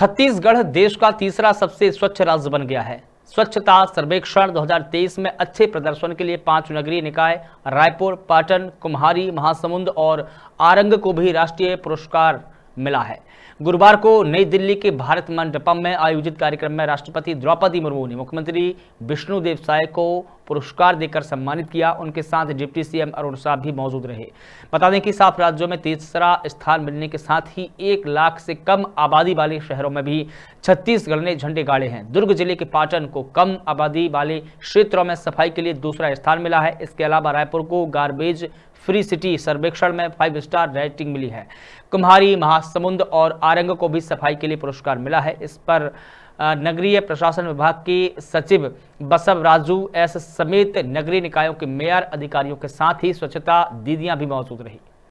छत्तीसगढ़ देश का तीसरा सबसे स्वच्छ राज्य बन गया है स्वच्छता सर्वेक्षण 2023 में अच्छे प्रदर्शन के लिए पांच नगरीय निकाय रायपुर पाटन कुम्हारी महासमुंद और आरंग को भी राष्ट्रीय पुरस्कार मिला है गुरुवार को नई दिल्ली के भारत मंडपम में आयोजित कार्यक्रम में राष्ट्रपति द्रौपदी मुर्मू ने मुख्यमंत्री विष्णुदेव साय को पुरस्कार देकर सम्मानित किया उनके साथ डिप्टी सीएम अरुण साहब भी मौजूद रहे बता दें कि सात राज्यों में तीसरा स्थान मिलने के साथ ही एक लाख से कम आबादी वाले शहरों में भी छत्तीसगढ़ ने झंडे गाड़े हैं दुर्ग जिले के पाटन को कम आबादी वाले क्षेत्रों में सफाई के लिए दूसरा स्थान मिला है इसके अलावा रायपुर को गार्बेज फ्री सिटी सर्वेक्षण में फाइव स्टार रेटिंग मिली है कुम्हारी महासमुंद और आरंग को भी सफाई के लिए पुरस्कार मिला है इस पर नगरीय प्रशासन विभाग की सचिव बसव राजू एस समेत नगरीय निकायों के मेयर अधिकारियों के साथ ही स्वच्छता दीदियां भी मौजूद रही